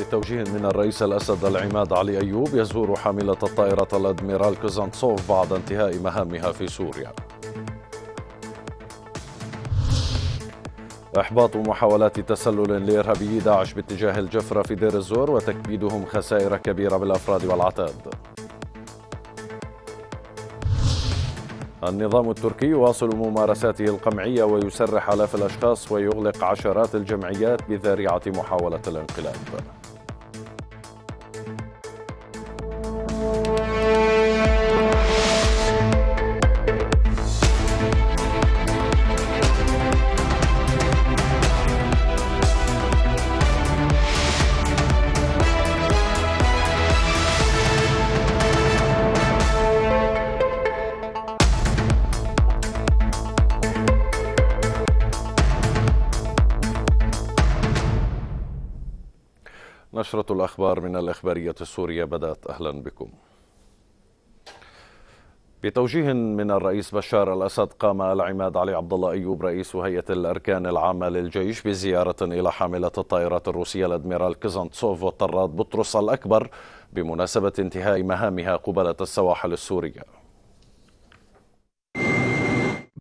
بتوجيه من الرئيس الأسد العماد علي أيوب يزور حاملة الطائرة الأدميرال كوزانتسوف بعد انتهاء مهامها في سوريا إحباط محاولات تسلل لإرهابي داعش باتجاه الجفرة في دير الزور وتكبيدهم خسائر كبيرة بالأفراد والعتاد النظام التركي يواصل ممارساته القمعية ويسرح آلاف الأشخاص ويغلق عشرات الجمعيات بذريعة محاولة الانقلاب نشرة الأخبار من الإخبارية السورية بدأت أهلا بكم بتوجيه من الرئيس بشار الأسد قام العماد علي عبد الله أيوب رئيس هيئة الأركان العامة للجيش بزيارة إلى حاملة الطائرات الروسية الأدميرال كيزانتسوف والطراد بطرس الأكبر بمناسبة انتهاء مهامها قبالة السواحل السورية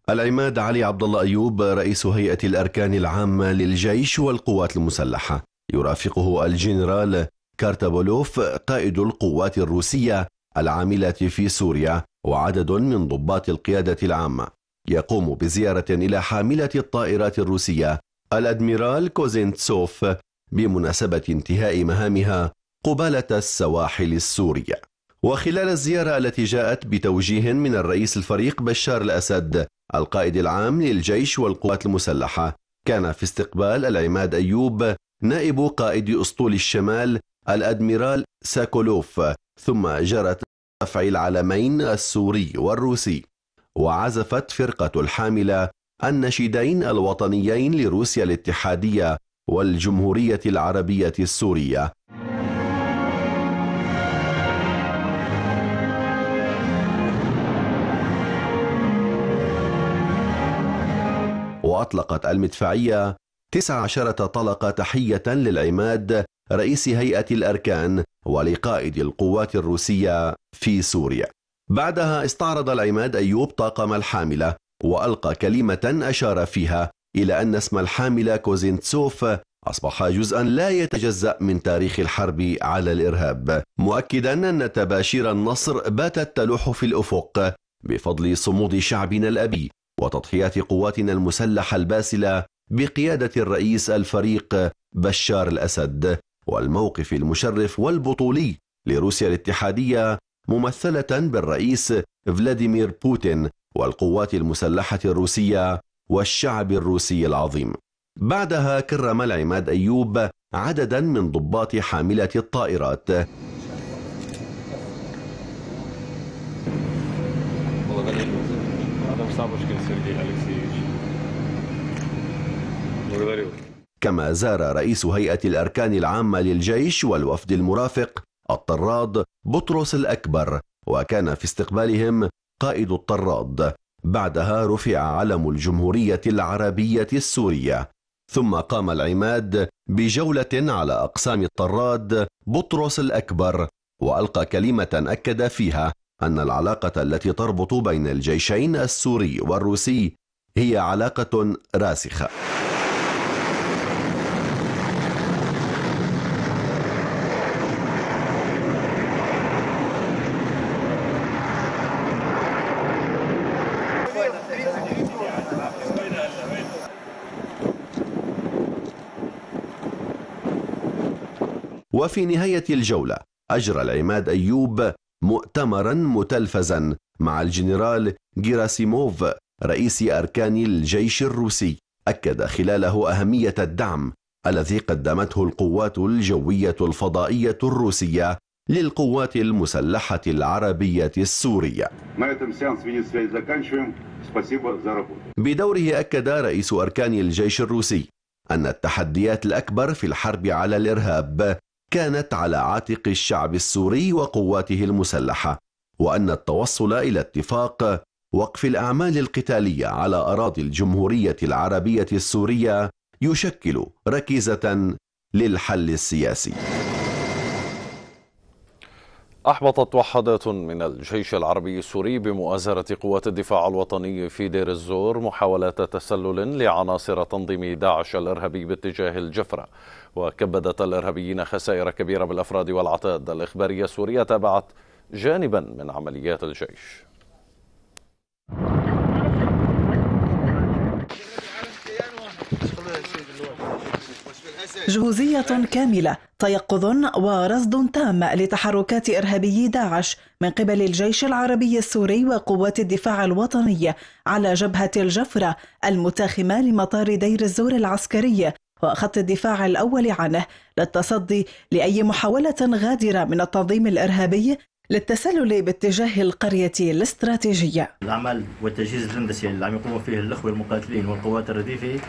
العماد علي عبد الله ايوب رئيس هيئه الاركان العامه للجيش والقوات المسلحه يرافقه الجنرال كارتابولوف قائد القوات الروسية العاملة في سوريا وعدد من ضباط القيادة العامة يقوم بزيارة إلى حاملة الطائرات الروسية الأدميرال كوزينتسوف بمناسبة انتهاء مهامها قبالة السواحل السورية وخلال الزيارة التي جاءت بتوجيه من الرئيس الفريق بشار الأسد القائد العام للجيش والقوات المسلحة كان في استقبال العماد أيوب نائب قائد أسطول الشمال الأدميرال ساكولوف ثم جرت رفع العلمين السوري والروسي وعزفت فرقة الحاملة النشيدين الوطنيين لروسيا الاتحادية والجمهورية العربية السورية وأطلقت المدفعية تسع عشرة طلقة تحية للعماد رئيس هيئة الأركان ولقائد القوات الروسية في سوريا بعدها استعرض العماد أيوب طاقم الحاملة وألقى كلمة أشار فيها إلى أن اسم الحاملة كوزينتسوف أصبح جزءا لا يتجزأ من تاريخ الحرب على الإرهاب مؤكدا أن تباشير النصر باتت تلوح في الأفق بفضل صمود شعبنا الأبي وتضحيات قواتنا المسلحة الباسلة بقيادة الرئيس الفريق بشار الأسد والموقف المشرف والبطولي لروسيا الاتحادية ممثلة بالرئيس فلاديمير بوتين والقوات المسلحة الروسية والشعب الروسي العظيم. بعدها كرم العماد أيوب عددا من ضباط حاملة الطائرات كما زار رئيس هيئة الأركان العامة للجيش والوفد المرافق الطراد بطرس الأكبر وكان في استقبالهم قائد الطراد بعدها رفع علم الجمهورية العربية السورية ثم قام العماد بجولة على أقسام الطراد بطرس الأكبر وألقى كلمة أكد فيها أن العلاقة التي تربط بين الجيشين السوري والروسي هي علاقة راسخة وفي نهاية الجولة أجرى العماد أيوب مؤتمرا متلفزا مع الجنرال جيراسيموف رئيس أركان الجيش الروسي أكد خلاله أهمية الدعم الذي قدمته القوات الجوية الفضائية الروسية للقوات المسلحة العربية السورية بدوره أكد رئيس أركان الجيش الروسي أن التحديات الأكبر في الحرب على الإرهاب كانت على عاتق الشعب السوري وقواته المسلحة وأن التوصل إلى اتفاق وقف الأعمال القتالية على أراضي الجمهورية العربية السورية يشكل ركيزة للحل السياسي أحبطت وحدات من الجيش العربي السوري بمؤازرة قوات الدفاع الوطني في دير الزور محاولات تسلل لعناصر تنظيم داعش الإرهابي باتجاه الجفرة وكبدت الإرهابيين خسائر كبيرة بالأفراد والعتاد الإخبارية السورية تابعت جانبا من عمليات الجيش جهوزية كاملة تيقظ ورصد تام لتحركات إرهابي داعش من قبل الجيش العربي السوري وقوات الدفاع الوطني على جبهة الجفرة المتاخمة لمطار دير الزور العسكري وخط الدفاع الأول عنه للتصدي لأي محاولة غادرة من التنظيم الإرهابي للتسلل باتجاه القرية الاستراتيجية العمل والتجهيز الهندسي اللي عم يقوموا فيه الأخوة المقاتلين والقوات الرديفة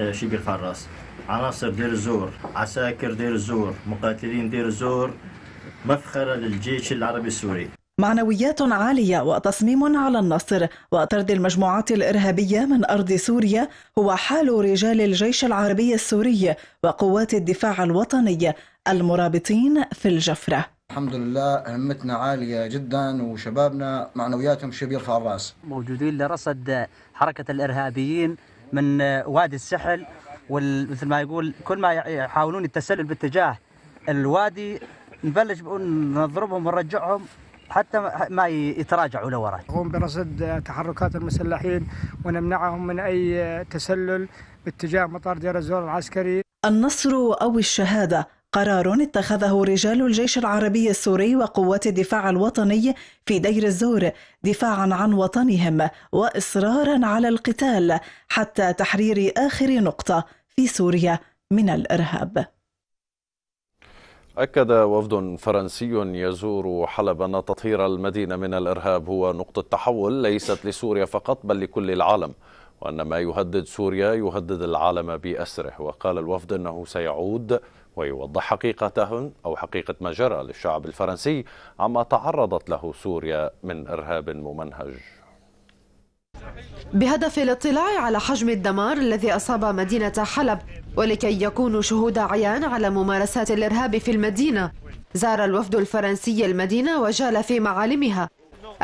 آه، بيرفع الراس عناصر دير زور عساكر دير زور مقاتلين دير زور مفخرة للجيش العربي السوري معنويات عالية وتصميم على النصر وطرد المجموعات الإرهابية من أرض سوريا هو حال رجال الجيش العربي السوري وقوات الدفاع الوطني المرابطين في الجفرة الحمد لله همتنا عالية جدا وشبابنا معنوياتهم شو بيرفع الرأس موجودين لرصد حركة الإرهابيين من وادي السحل ومثل ما يقول كل ما يحاولون التسلل باتجاه الوادي نبلش نضربهم ونرجعهم حتى ما يتراجعوا لورا. نقوم برصد تحركات المسلحين ونمنعهم من اي تسلل باتجاه مطار دير الزور العسكري. النصر او الشهاده قرار اتخذه رجال الجيش العربي السوري وقوات الدفاع الوطني في دير الزور دفاعا عن وطنهم واصرارا على القتال حتى تحرير اخر نقطه في سوريا من الارهاب أكد وفد فرنسي يزور حلب أن تطهير المدينة من الإرهاب هو نقطة تحول ليست لسوريا فقط بل لكل العالم وأن ما يهدد سوريا يهدد العالم بأسره وقال الوفد أنه سيعود ويوضح حقيقته أو حقيقة ما جرى للشعب الفرنسي عما تعرضت له سوريا من إرهاب ممنهج بهدف الاطلاع على حجم الدمار الذي أصاب مدينة حلب ولكي يكونوا شهود عيان على ممارسات الإرهاب في المدينة زار الوفد الفرنسي المدينة وجال في معالمها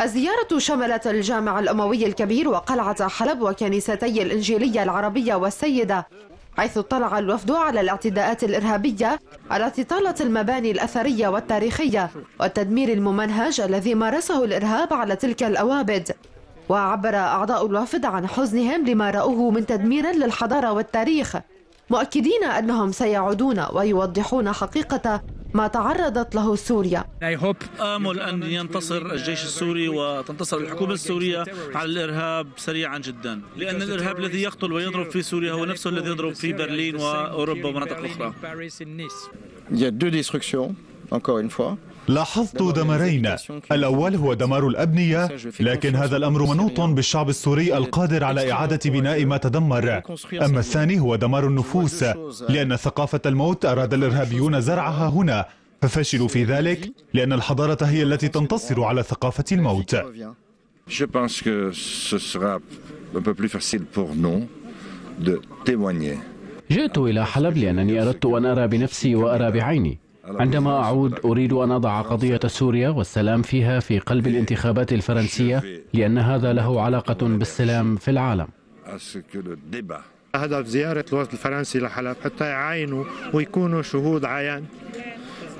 الزيارة شملت الجامع الأموي الكبير وقلعة حلب وكنيستي الإنجيلية العربية والسيدة حيث اطلع الوفد على الاعتداءات الإرهابية التي طالت المباني الأثرية والتاريخية والتدمير الممنهج الذي مارسه الإرهاب على تلك الأوابد وعبر أعضاء الوفد عن حزنهم لما رأوه من تدمير للحضارة والتاريخ مؤكدين أنهم سيعودون ويوضحون حقيقة ما تعرضت له سوريا آمل أن ينتصر الجيش السوري وتنتصر الحكومة السورية على الإرهاب سريعا جدا لأن الإرهاب الذي يقتل ويضرب في سوريا هو نفسه الذي يضرب في برلين وأوروبا ومناطق أخرى لاحظت دمرين الأول هو دمار الأبنية لكن هذا الأمر منوط بالشعب السوري القادر على إعادة بناء ما تدمر أما الثاني هو دمار النفوس euh. لأن ثقافة الموت أراد الإرهابيون زرعها euh, هنا ففشلوا في ذلك لأن الحضارة هي التي تنتصر على ثقافة الموت جئت إلى حلب لأنني أردت أن أرى بنفسي وأرى بعيني عندما أعود أريد أن أضع قضية سوريا والسلام فيها في قلب الانتخابات الفرنسية لأن هذا له علاقة بالسلام في العالم هدف زيارة الوفد الفرنسي لحلب حتى يعاينوا ويكونوا شهود عيان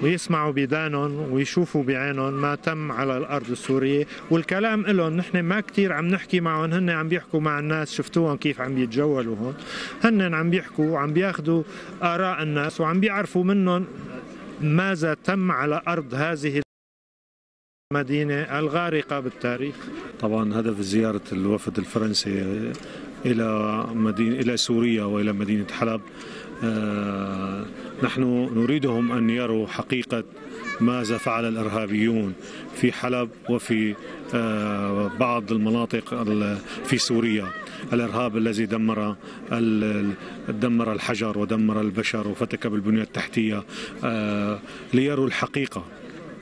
ويسمعوا بدانهم ويشوفوا بعينهم ما تم على الارض السوريه والكلام لهم نحن ما كثير عم نحكي معهم هن عم بيحكوا مع الناس شفتوهم كيف عم يتجولوا هون هن عم بيحكوا وعم بياخذوا اراء الناس وعم بيعرفوا منهم ماذا تم على أرض هذه المدينة الغارقة بالتاريخ طبعا هدف زيارة الوفد الفرنسي إلى مدينة إلى سوريا وإلى مدينة حلب آه، نحن نريدهم أن يروا حقيقة ماذا فعل الارهابيون في حلب وفي آه، بعض المناطق في سوريا الارهاب الذي دمر دمر الحجر ودمر البشر وفتك بالبنيه التحتيه آه، ليروا الحقيقه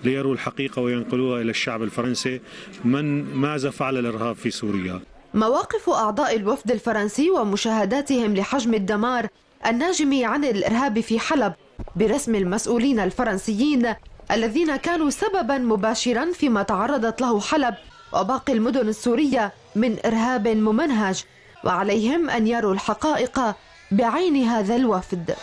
ليروا الحقيقه وينقلوها الى الشعب الفرنسي من ماذا فعل الارهاب في سوريا مواقف أعضاء الوفد الفرنسي ومشاهداتهم لحجم الدمار الناجم عن الإرهاب في حلب برسم المسؤولين الفرنسيين الذين كانوا سببا مباشرا فيما تعرضت له حلب وباقي المدن السورية من إرهاب ممنهج وعليهم أن يروا الحقائق بعين هذا الوفد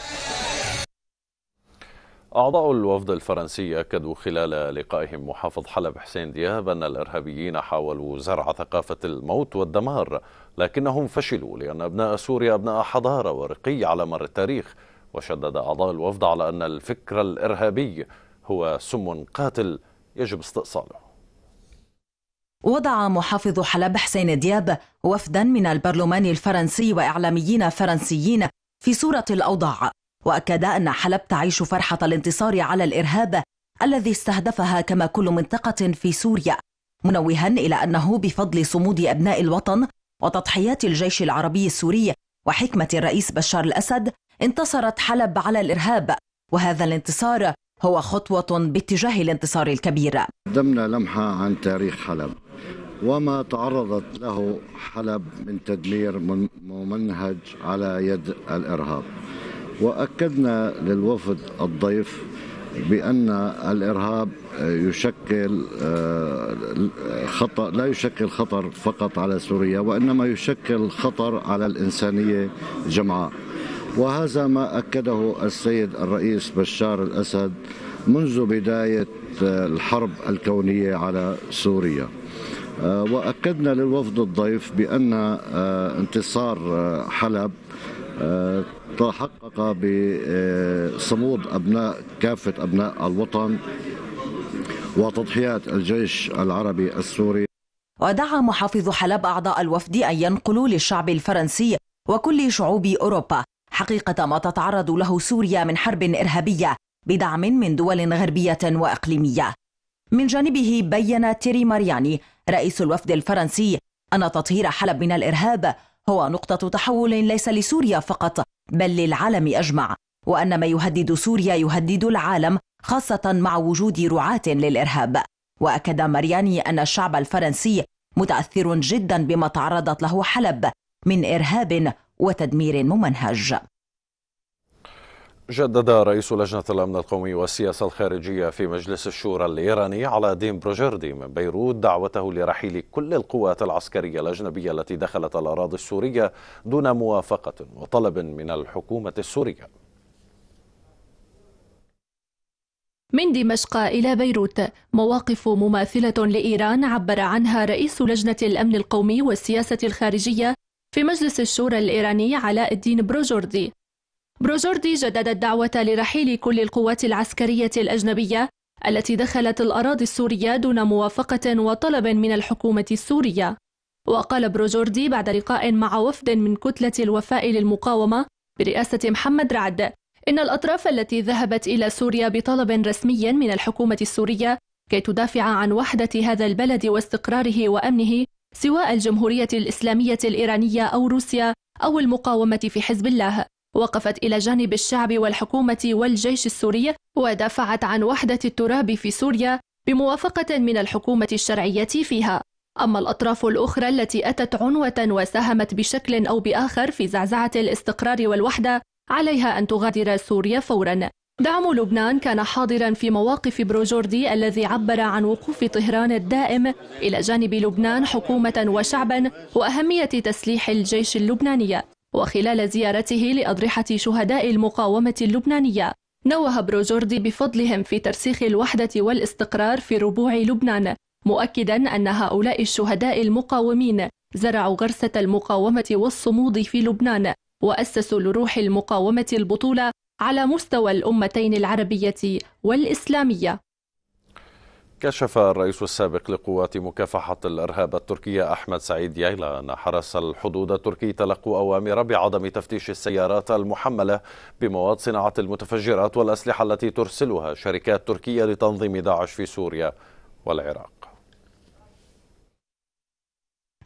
أعضاء الوفد الفرنسي أكدوا خلال لقائهم محافظ حلب حسين دياب أن الإرهابيين حاولوا زرع ثقافة الموت والدمار لكنهم فشلوا لأن أبناء سوريا أبناء حضارة ورقي على مر التاريخ وشدد أعضاء الوفد على أن الفكر الإرهابي هو سم قاتل يجب استئصاله وضع محافظ حلب حسين دياب وفدا من البرلمان الفرنسي وإعلاميين فرنسيين في صورة الأوضاع وأكد أن حلب تعيش فرحة الانتصار على الإرهاب الذي استهدفها كما كل منطقة في سوريا منوها إلى أنه بفضل صمود أبناء الوطن وتضحيات الجيش العربي السوري وحكمة الرئيس بشار الأسد انتصرت حلب على الإرهاب وهذا الانتصار هو خطوة باتجاه الانتصار الكبير قدمنا لمحة عن تاريخ حلب وما تعرضت له حلب من تدمير ممنهج على يد الارهاب واكدنا للوفد الضيف بان الارهاب يشكل آه، خطر لا يشكل خطر فقط على سوريا وانما يشكل خطر على الانسانيه جمعاء وهذا ما اكده السيد الرئيس بشار الاسد منذ بدايه آه، الحرب الكونيه على سوريا آه، وأكدنا للوفد الضيف بأن آه، انتصار آه، حلب تحقق بصمود أبناء كافة أبناء الوطن وتضحيات الجيش العربي السوري ودعا محافظ حلب أعضاء الوفد أن ينقلوا للشعب الفرنسي وكل شعوب أوروبا حقيقة ما تتعرض له سوريا من حرب إرهابية بدعم من دول غربية وإقليمية من جانبه بين تيري مارياني رئيس الوفد الفرنسي أن تطهير حلب من الإرهاب هو نقطة تحول ليس لسوريا فقط بل للعالم أجمع وأن ما يهدد سوريا يهدد العالم خاصة مع وجود رعاة للإرهاب وأكد مارياني أن الشعب الفرنسي متأثر جدا بما تعرضت له حلب من إرهاب وتدمير ممنهج جدد رئيس لجنة الأمن القومي والسياسة الخارجية في مجلس الشورى الإيراني على دين بروجردي من بيروت دعوته لرحيل كل القوات العسكرية الأجنبية التي دخلت الأراضي السورية دون موافقة وطلب من الحكومة السورية من دمشق إلى بيروت مواقف مماثلة لإيران عبر عنها رئيس لجنة الأمن القومي والسياسة الخارجية في مجلس الشورى الإيراني علاء الدين بروجردي بروزوردي جدد الدعوة لرحيل كل القوات العسكرية الأجنبية التي دخلت الأراضي السورية دون موافقة وطلب من الحكومة السورية وقال بروزوردي بعد لقاء مع وفد من كتلة الوفاء للمقاومة برئاسة محمد رعد إن الأطراف التي ذهبت إلى سوريا بطلب رسمي من الحكومة السورية كي تدافع عن وحدة هذا البلد واستقراره وأمنه سواء الجمهورية الإسلامية الإيرانية أو روسيا أو المقاومة في حزب الله وقفت إلى جانب الشعب والحكومة والجيش السوري ودافعت عن وحدة التراب في سوريا بموافقة من الحكومة الشرعية فيها أما الأطراف الأخرى التي أتت عنوة وساهمت بشكل أو بآخر في زعزعة الاستقرار والوحدة عليها أن تغادر سوريا فوراً دعم لبنان كان حاضرا في مواقف بروجوردي الذي عبر عن وقوف طهران الدائم إلى جانب لبنان حكومة وشعبا وأهمية تسليح الجيش اللبناني وخلال زيارته لأضرحة شهداء المقاومة اللبنانية نوه بروجوردي بفضلهم في ترسيخ الوحدة والاستقرار في ربوع لبنان مؤكدا أن هؤلاء الشهداء المقاومين زرعوا غرسة المقاومة والصمود في لبنان وأسسوا لروح المقاومة البطولة على مستوى الأمتين العربية والإسلامية كشف الرئيس السابق لقوات مكافحة الإرهاب التركية أحمد سعيد يعلى أن حرس الحدود التركي تلقوا أوامر بعدم تفتيش السيارات المحملة بمواد صناعة المتفجرات والأسلحة التي ترسلها شركات تركية لتنظيم داعش في سوريا والعراق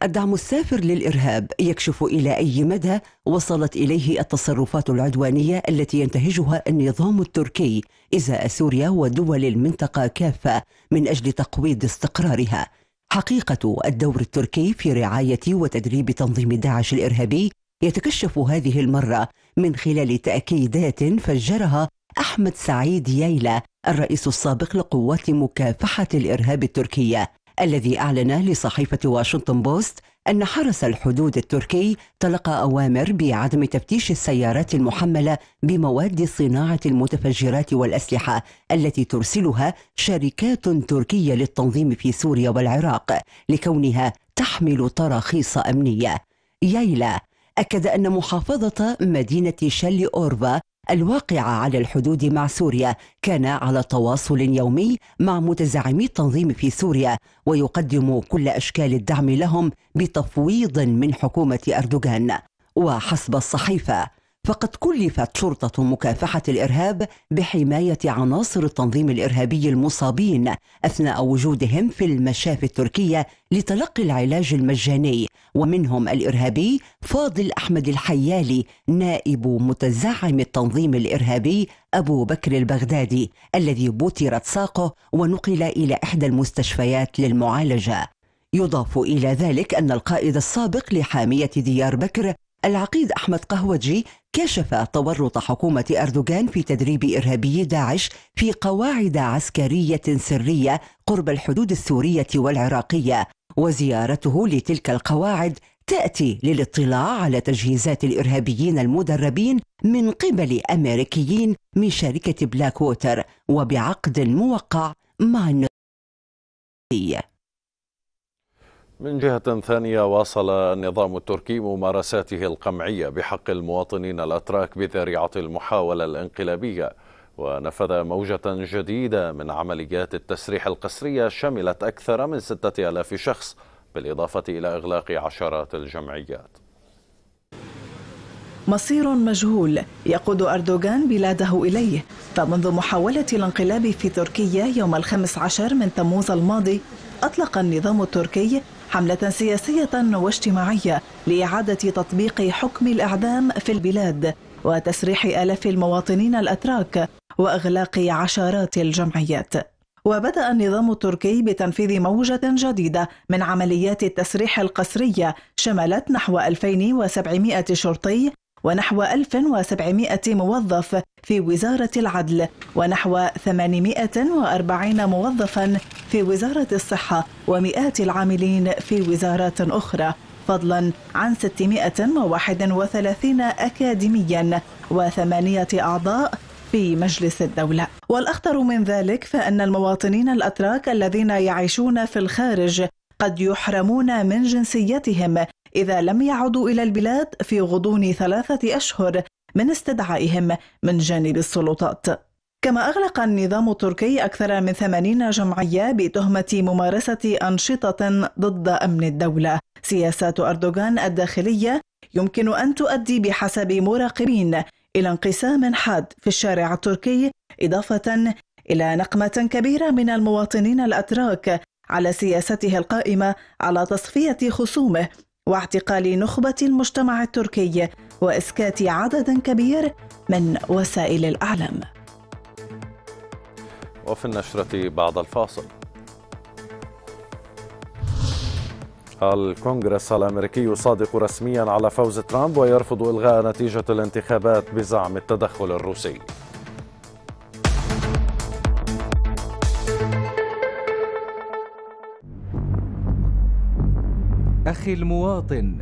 الدعم السافر للارهاب يكشف الى اي مدى وصلت اليه التصرفات العدوانيه التي ينتهجها النظام التركي ازاء سوريا ودول المنطقه كافه من اجل تقويض استقرارها. حقيقه الدور التركي في رعايه وتدريب تنظيم داعش الارهابي يتكشف هذه المره من خلال تاكيدات فجرها احمد سعيد ييلا الرئيس السابق لقوات مكافحه الارهاب التركيه الذي أعلن لصحيفة واشنطن بوست أن حرس الحدود التركي تلقى أوامر بعدم تفتيش السيارات المحملة بمواد صناعة المتفجرات والأسلحة التي ترسلها شركات تركية للتنظيم في سوريا والعراق لكونها تحمل تراخيص أمنية. يايلا أكد أن محافظة مدينة شل أورفا الواقعة على الحدود مع سوريا كان على تواصل يومي مع متزعمي التنظيم في سوريا ويقدم كل أشكال الدعم لهم بتفويض من حكومة أردوغان وحسب الصحيفة فقد كلفت شرطة مكافحة الإرهاب بحماية عناصر التنظيم الإرهابي المصابين أثناء وجودهم في المشافي التركية لتلقي العلاج المجاني ومنهم الإرهابي فاضل أحمد الحيالي نائب متزعم التنظيم الإرهابي أبو بكر البغدادي الذي بترت ساقه ونقل إلى إحدى المستشفيات للمعالجة يضاف إلى ذلك أن القائد السابق لحامية ديار بكر العقيد أحمد قهوجي كشف تورط حكومة أردوغان في تدريب إرهابي داعش في قواعد عسكرية سرية قرب الحدود السورية والعراقية وزيارته لتلك القواعد تأتي للاطلاع على تجهيزات الإرهابيين المدربين من قبل أمريكيين من شركة بلاك ووتر وبعقد موقع مع النظام من جهة ثانية واصل النظام التركي ممارساته القمعية بحق المواطنين الأتراك بذريعة المحاولة الانقلابية ونفذ موجة جديدة من عمليات التسريح القسرية شملت أكثر من ستة ألاف شخص بالإضافة إلى إغلاق عشرات الجمعيات مصير مجهول يقود أردوغان بلاده إليه فمنذ محاولة الانقلاب في تركيا يوم الخامس عشر من تموز الماضي أطلق النظام التركي حملة سياسية واجتماعية لإعادة تطبيق حكم الإعدام في البلاد وتسريح آلاف المواطنين الأتراك وإغلاق عشرات الجمعيات وبدأ النظام التركي بتنفيذ موجة جديدة من عمليات التسريح القسرية شملت نحو 2700 شرطي ونحو 1700 موظف في وزارة العدل ونحو 840 موظفا في وزارة الصحة ومئات العاملين في وزارات أخرى فضلا عن 631 أكاديميا وثمانية أعضاء في مجلس الدولة والأخطر من ذلك فإن المواطنين الأتراك الذين يعيشون في الخارج قد يحرمون من جنسيتهم إذا لم يعودوا إلى البلاد في غضون ثلاثة أشهر من استدعائهم من جانب السلطات كما أغلق النظام التركي أكثر من 80 جمعية بتهمة ممارسة أنشطة ضد أمن الدولة سياسات أردوغان الداخلية يمكن أن تؤدي بحسب مراقبين إلى انقسام حاد في الشارع التركي إضافة إلى نقمة كبيرة من المواطنين الأتراك على سياسته القائمة على تصفية خصومه واعتقال نخبة المجتمع التركي وإسكات عدد كبير من وسائل الإعلام وفي النشرة بعد الفاصل الكونغرس الامريكي يصادق رسميا على فوز ترامب ويرفض الغاء نتيجه الانتخابات بزعم التدخل الروسي أخي المواطن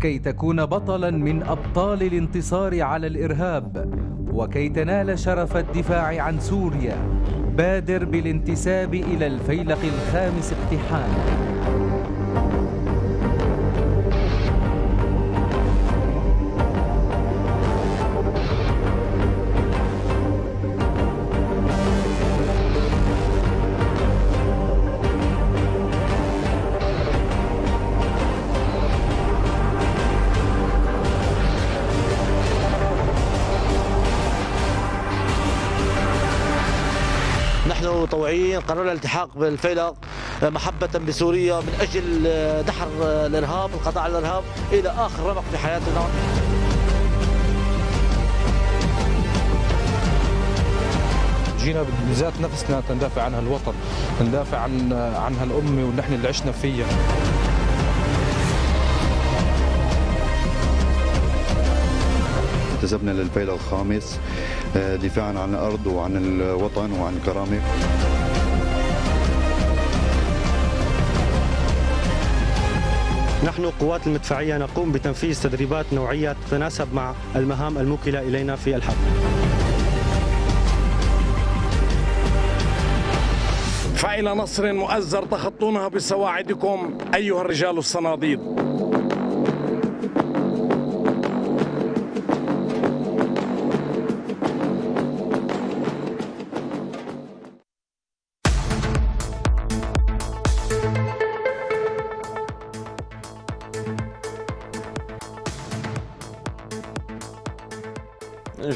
كي تكون بطلا من أبطال الانتصار على الإرهاب وكي تنال شرف الدفاع عن سوريا بادر بالانتساب إلى الفيلق الخامس اقتحام المتطوعين قرر الالتحاق بالفيلق محبة بسوريا من أجل دحر الإرهاب القضاء على الإرهاب إلى آخر رمق في حياتنا جينا بذات نفسنا تندافع عن هالوطن تندافع عن عن هالامه ونحن اللي عشنا فيها احتسبنا للفيلة الخامس آه، دفاعا عن الأرض وعن الوطن وعن الكرامة نحن قوات المدفعية نقوم بتنفيذ تدريبات نوعية تتناسب مع المهام الموكلة إلينا في الحرب فإلى نصر مؤزر تخطونها بسواعدكم أيها الرجال الصناديد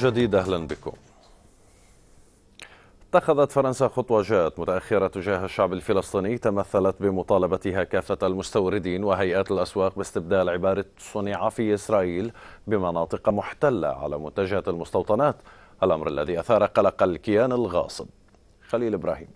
جديد أهلا بكم اتخذت فرنسا خطوة جاءت متأخرة تجاه الشعب الفلسطيني تمثلت بمطالبتها كافة المستوردين وهيئات الأسواق باستبدال عبارة صنع في إسرائيل بمناطق محتلة على منتجات المستوطنات الأمر الذي أثار قلق الكيان الغاصب خليل إبراهيم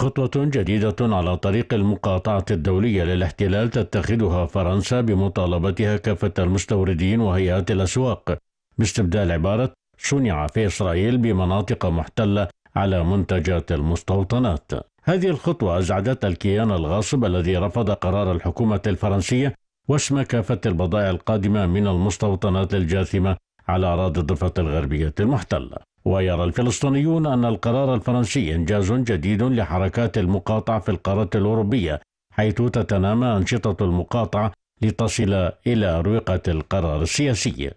خطوة جديدة على طريق المقاطعة الدولية للاحتلال تتخذها فرنسا بمطالبتها كافة المستوردين وهيئات الأسواق باستبدال عبارة صنع في إسرائيل بمناطق محتلة على منتجات المستوطنات هذه الخطوة أزعجت الكيان الغاصب الذي رفض قرار الحكومة الفرنسية واسم كافة البضائع القادمة من المستوطنات الجاثمة على أراضي الضفة الغربية المحتلة ويرى الفلسطينيون أن القرار الفرنسي إنجاز جديد لحركات المقاطعة في القارة الأوروبية حيث تتنامى أنشطة المقاطعة لتصل إلى أروقة القرار السياسي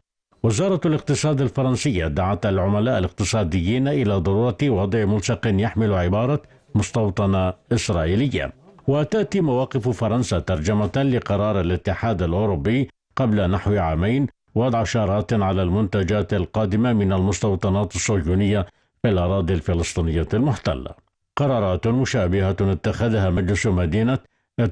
وزارة الاقتصاد الفرنسية دعت العملاء الاقتصاديين إلى ضرورة وضع ملصق يحمل عبارة مستوطنة إسرائيلية وتأتي مواقف فرنسا ترجمة لقرار الاتحاد الأوروبي قبل نحو عامين وضع شارات على المنتجات القادمة من المستوطنات الصهيونية في الأراضي الفلسطينية المحتلة قرارات مشابهة اتخذها مجلس مدينة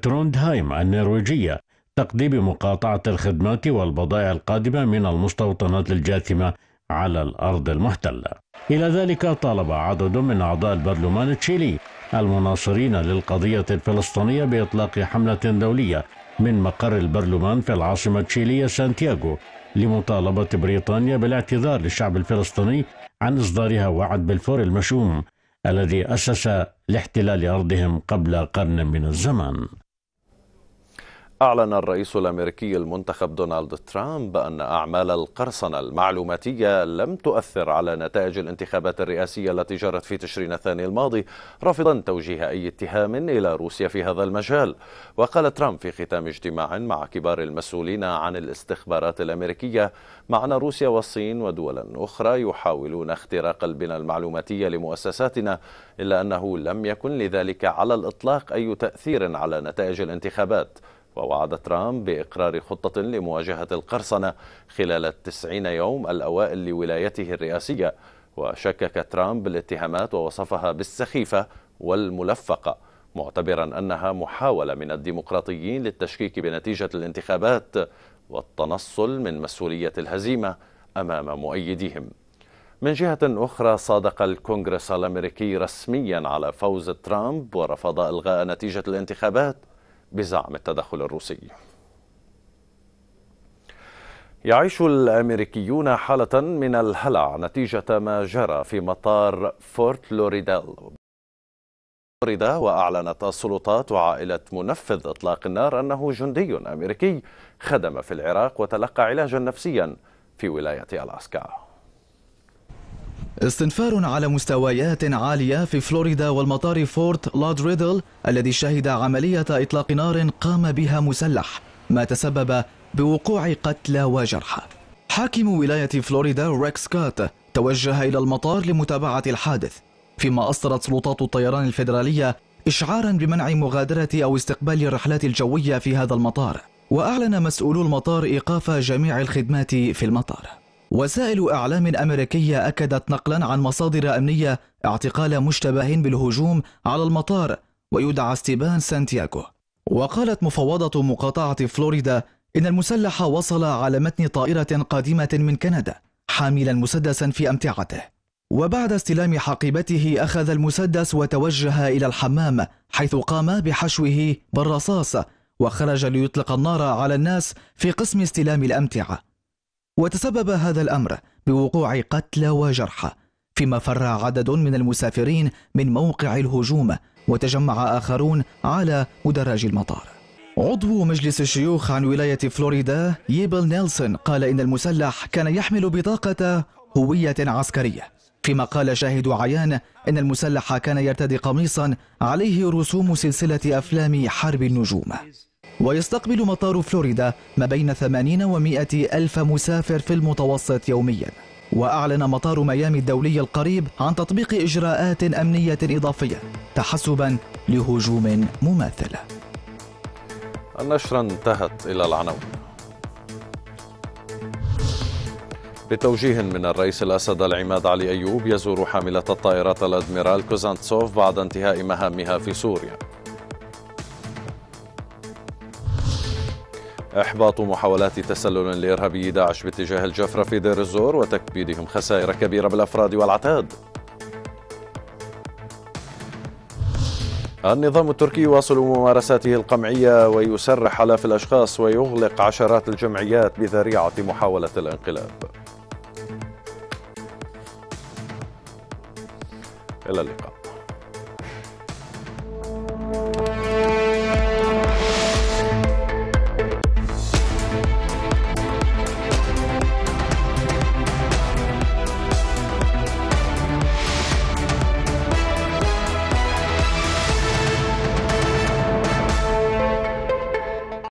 تروندهايم النرويجية تقديم مقاطعة الخدمات والبضائع القادمة من المستوطنات الجاثمة على الأرض المحتلة إلى ذلك طالب عدد من أعضاء البرلمان التشيلي المناصرين للقضية الفلسطينية بإطلاق حملة دولية من مقر البرلمان في العاصمة التشيلية سانتياغو لمطالبة بريطانيا بالاعتذار للشعب الفلسطيني عن إصدارها وعد بالفور المشؤوم الذي أسس لاحتلال أرضهم قبل قرن من الزمن أعلن الرئيس الأمريكي المنتخب دونالد ترامب أن أعمال القرصنة المعلوماتية لم تؤثر على نتائج الانتخابات الرئاسية التي جرت في تشرين الثاني الماضي رافضا توجيه أي اتهام إلى روسيا في هذا المجال وقال ترامب في ختام اجتماع مع كبار المسؤولين عن الاستخبارات الأمريكية مع أن روسيا والصين ودولا أخرى يحاولون اختراق البنى المعلوماتية لمؤسساتنا إلا أنه لم يكن لذلك على الإطلاق أي تأثير على نتائج الانتخابات ووعد ترامب بإقرار خطة لمواجهة القرصنة خلال التسعين يوم الأوائل لولايته الرئاسية وشكك ترامب الاتهامات ووصفها بالسخيفة والملفقة معتبرا أنها محاولة من الديمقراطيين للتشكيك بنتيجة الانتخابات والتنصل من مسؤولية الهزيمة أمام مؤيديهم من جهة أخرى صادق الكونغرس الأمريكي رسميا على فوز ترامب ورفض إلغاء نتيجة الانتخابات بزعم التدخل الروسي يعيش الامريكيون حاله من الهلع نتيجه ما جرى في مطار فورت لوريدال فلوريدا واعلنت السلطات وعائله منفذ اطلاق النار انه جندي امريكي خدم في العراق وتلقى علاجا نفسيا في ولايه الاسكا استنفار على مستويات عالية في فلوريدا والمطار فورت لاد ريدل الذي شهد عملية إطلاق نار قام بها مسلح ما تسبب بوقوع قتلى وجرحى حاكم ولاية فلوريدا ريكس كات توجه إلى المطار لمتابعة الحادث فيما أصدرت سلطات الطيران الفيدرالية إشعارا بمنع مغادرة أو استقبال الرحلات الجوية في هذا المطار وأعلن مسؤولو المطار إيقاف جميع الخدمات في المطار وسائل أعلام أمريكية أكدت نقلا عن مصادر أمنية اعتقال مشتبه بالهجوم على المطار ويدعى ستيبان سانتياغو وقالت مفوضة مقاطعة فلوريدا إن المسلح وصل على متن طائرة قادمة من كندا حاملا مسدسا في أمتعته وبعد استلام حقيبته أخذ المسدس وتوجه إلى الحمام حيث قام بحشوه بالرصاص وخرج ليطلق النار على الناس في قسم استلام الأمتعة وتسبب هذا الأمر بوقوع قتلى وجرحى فيما فر عدد من المسافرين من موقع الهجوم وتجمع آخرون على مدرج المطار عضو مجلس الشيوخ عن ولاية فلوريدا ييبل نيلسون قال إن المسلح كان يحمل بطاقة هوية عسكرية فيما قال شاهد عيان إن المسلح كان يرتدي قميصا عليه رسوم سلسلة أفلام حرب النجوم ويستقبل مطار فلوريدا ما بين 80 و 100 ألف مسافر في المتوسط يومياً وأعلن مطار ميامي الدولي القريب عن تطبيق إجراءات أمنية إضافية تحسبا لهجوم مماثل النشرة انتهت إلى العناوين بتوجيه من الرئيس الأسد العماد علي أيوب يزور حاملة الطائرات الأدميرال كوزانتسوف بعد انتهاء مهامها في سوريا إحباط محاولات تسلل لإرهابي داعش باتجاه الجفرة في دير الزور وتكبيدهم خسائر كبيرة بالأفراد والعتاد النظام التركي يواصل ممارساته القمعية ويسرح آلاف الأشخاص ويغلق عشرات الجمعيات بذريعة محاولة الانقلاب إلى اللقاء